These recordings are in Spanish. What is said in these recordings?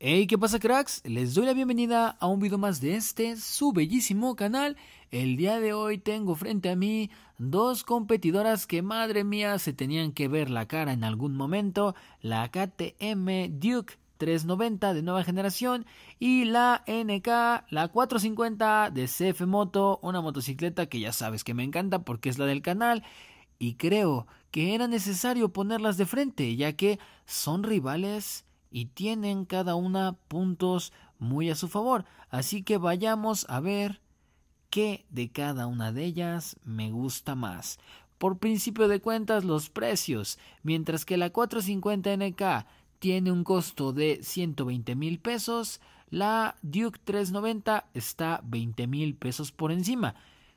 Hey, ¿qué pasa cracks? Les doy la bienvenida a un video más de este, su bellísimo canal. El día de hoy tengo frente a mí dos competidoras que madre mía se tenían que ver la cara en algún momento, la KTM Duke 390 de nueva generación y la NK, la 450 de CF Moto, una motocicleta que ya sabes que me encanta porque es la del canal y creo que era necesario ponerlas de frente ya que son rivales y tienen cada una puntos muy a su favor. Así que vayamos a ver qué de cada una de ellas me gusta más. Por principio de cuentas, los precios. Mientras que la 450NK tiene un costo de 120 mil pesos, la Duke 390 está 20 mil pesos por encima.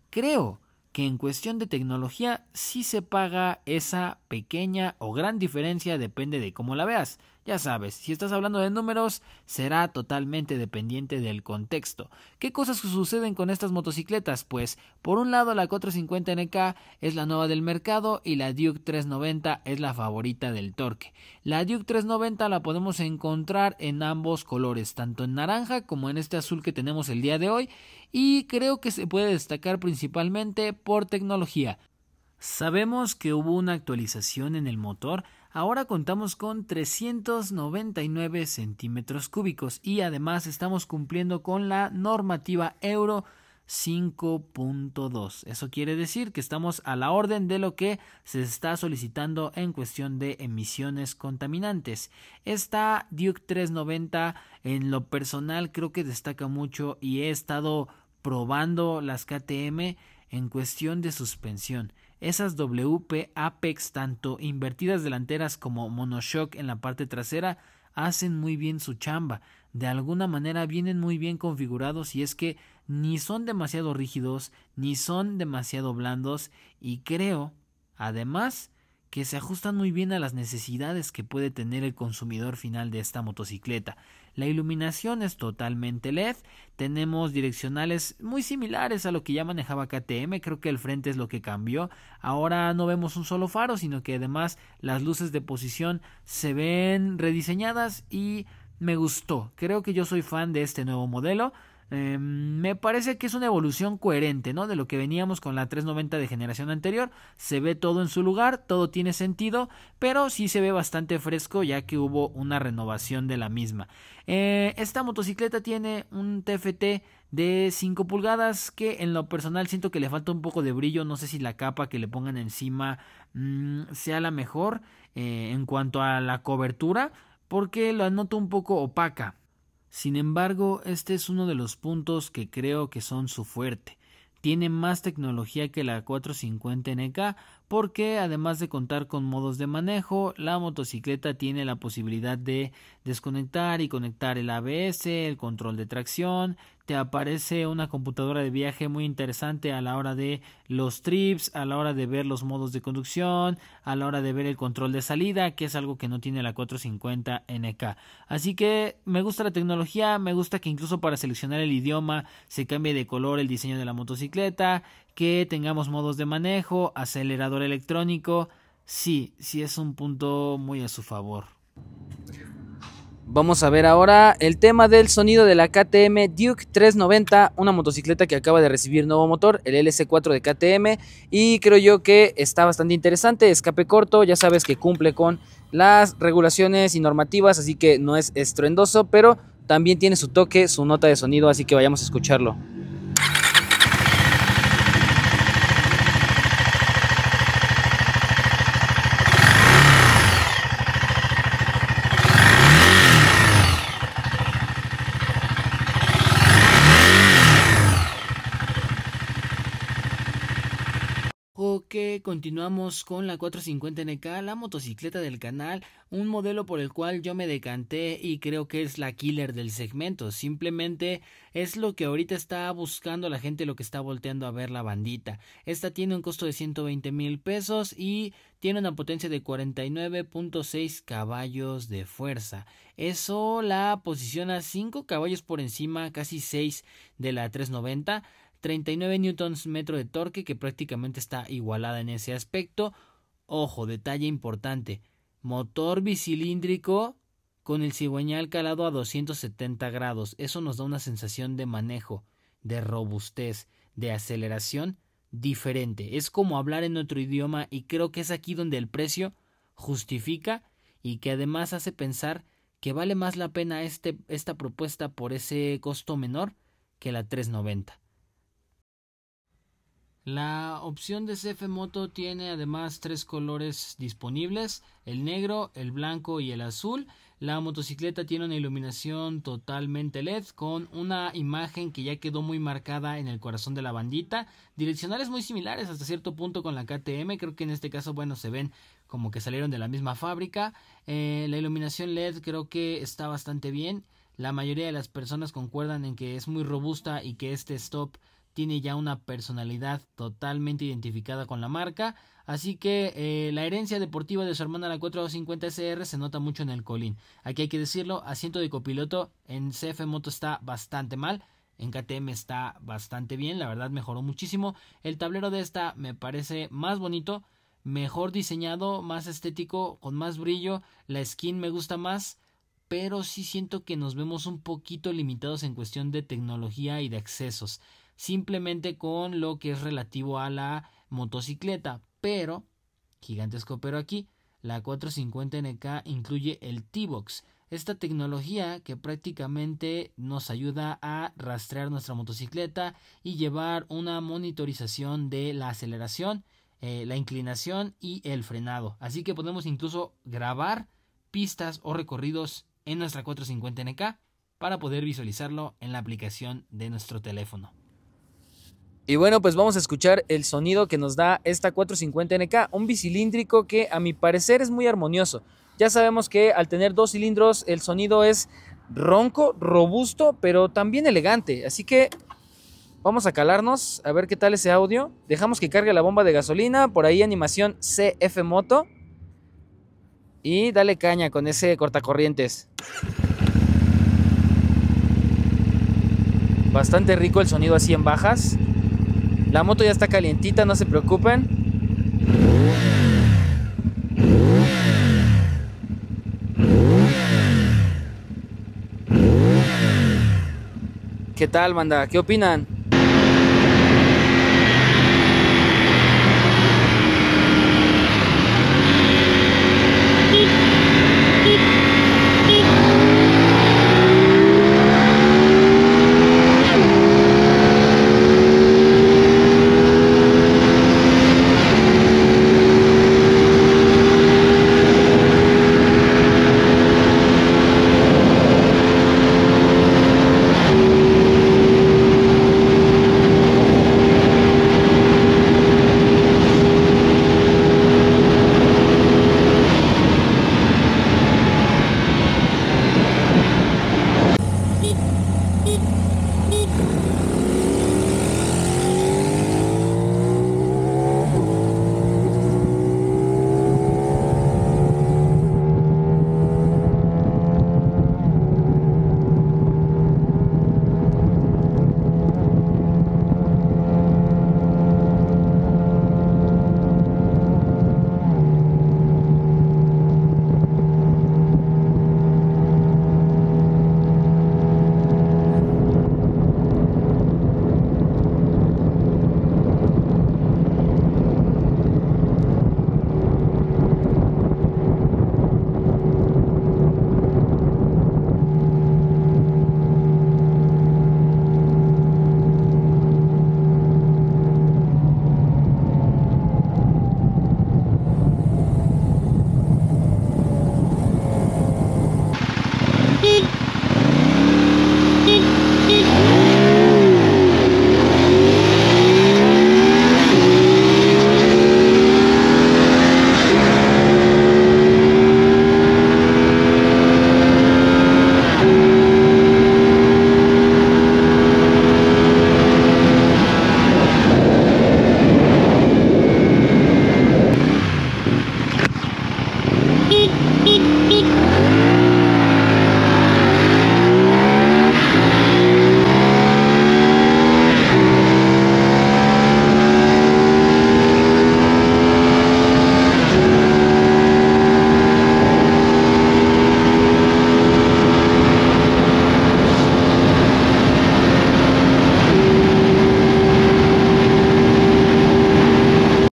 Creo que en cuestión de tecnología si se paga esa pequeña o gran diferencia, depende de cómo la veas. Ya sabes, si estás hablando de números, será totalmente dependiente del contexto. ¿Qué cosas suceden con estas motocicletas? Pues, por un lado, la 450NK es la nueva del mercado y la Duke 390 es la favorita del torque. La Duke 390 la podemos encontrar en ambos colores, tanto en naranja como en este azul que tenemos el día de hoy, y creo que se puede destacar principalmente por tecnología. Sabemos que hubo una actualización en el motor, ahora contamos con 399 centímetros cúbicos y además estamos cumpliendo con la normativa euro 5.2. Eso quiere decir que estamos a la orden de lo que se está solicitando en cuestión de emisiones contaminantes. Esta Duke 390 en lo personal creo que destaca mucho y he estado probando las KTM en cuestión de suspensión. Esas WP Apex, tanto invertidas delanteras como monoshock en la parte trasera, hacen muy bien su chamba. De alguna manera vienen muy bien configurados y es que ni son demasiado rígidos, ni son demasiado blandos y creo, además, que se ajustan muy bien a las necesidades que puede tener el consumidor final de esta motocicleta. La iluminación es totalmente LED, tenemos direccionales muy similares a lo que ya manejaba KTM, creo que el frente es lo que cambió, ahora no vemos un solo faro, sino que además las luces de posición se ven rediseñadas y me gustó, creo que yo soy fan de este nuevo modelo, Em, me parece que es una evolución coherente, ¿no? De lo que veníamos con la 390 de generación anterior. Se ve todo en su lugar, todo tiene sentido, pero sí se ve bastante fresco ya que hubo una renovación de la misma. Eh, esta motocicleta tiene un TFT de 5 pulgadas que en lo personal siento que le falta un poco de brillo. No sé si la capa que le pongan encima mm, sea la mejor eh, en cuanto a la cobertura, porque la noto un poco opaca. Sin embargo, este es uno de los puntos que creo que son su fuerte. Tiene más tecnología que la 450NK, porque además de contar con modos de manejo, la motocicleta tiene la posibilidad de desconectar y conectar el ABS, el control de tracción, te aparece una computadora de viaje muy interesante a la hora de los trips, a la hora de ver los modos de conducción, a la hora de ver el control de salida, que es algo que no tiene la 450 NK. Así que me gusta la tecnología, me gusta que incluso para seleccionar el idioma se cambie de color el diseño de la motocicleta, que tengamos modos de manejo, acelerador electrónico, sí, sí es un punto muy a su favor. Vamos a ver ahora el tema del sonido de la KTM Duke 390, una motocicleta que acaba de recibir nuevo motor, el LS4 de KTM, y creo yo que está bastante interesante, escape corto, ya sabes que cumple con las regulaciones y normativas, así que no es estruendoso, pero también tiene su toque, su nota de sonido, así que vayamos a escucharlo. continuamos con la 450NK, la motocicleta del canal, un modelo por el cual yo me decanté y creo que es la killer del segmento, simplemente es lo que ahorita está buscando la gente, lo que está volteando a ver la bandita. Esta tiene un costo de 120 mil pesos y tiene una potencia de 49.6 caballos de fuerza. Eso la posiciona 5 caballos por encima, casi 6 de la 390. 39 newtons metro de torque que prácticamente está igualada en ese aspecto. Ojo, detalle importante, motor bicilíndrico con el cigüeñal calado a 270 grados. Eso nos da una sensación de manejo, de robustez, de aceleración diferente. Es como hablar en otro idioma y creo que es aquí donde el precio justifica y que además hace pensar que vale más la pena este, esta propuesta por ese costo menor que la 390. La opción de CF Moto tiene además tres colores disponibles, el negro, el blanco y el azul. La motocicleta tiene una iluminación totalmente LED con una imagen que ya quedó muy marcada en el corazón de la bandita. Direccionales muy similares hasta cierto punto con la KTM, creo que en este caso bueno se ven como que salieron de la misma fábrica. Eh, la iluminación LED creo que está bastante bien. La mayoría de las personas concuerdan en que es muy robusta y que este stop tiene ya una personalidad totalmente identificada con la marca. Así que eh, la herencia deportiva de su hermana la 450SR se nota mucho en el colín. Aquí hay que decirlo, asiento de copiloto en CF Moto está bastante mal. En KTM está bastante bien, la verdad mejoró muchísimo. El tablero de esta me parece más bonito, mejor diseñado, más estético, con más brillo. La skin me gusta más, pero sí siento que nos vemos un poquito limitados en cuestión de tecnología y de accesos simplemente con lo que es relativo a la motocicleta, pero, gigantesco pero aquí, la 450NK incluye el T-Box, esta tecnología que prácticamente nos ayuda a rastrear nuestra motocicleta y llevar una monitorización de la aceleración, eh, la inclinación y el frenado. Así que podemos incluso grabar pistas o recorridos en nuestra 450NK para poder visualizarlo en la aplicación de nuestro teléfono. Y bueno, pues vamos a escuchar el sonido que nos da esta 450NK, un bicilíndrico que a mi parecer es muy armonioso. Ya sabemos que al tener dos cilindros el sonido es ronco, robusto, pero también elegante. Así que vamos a calarnos a ver qué tal ese audio. Dejamos que cargue la bomba de gasolina, por ahí animación CF Moto. Y dale caña con ese cortacorrientes. Bastante rico el sonido así en bajas. La moto ya está calientita, no se preocupen. ¿Qué tal, banda? ¿Qué opinan?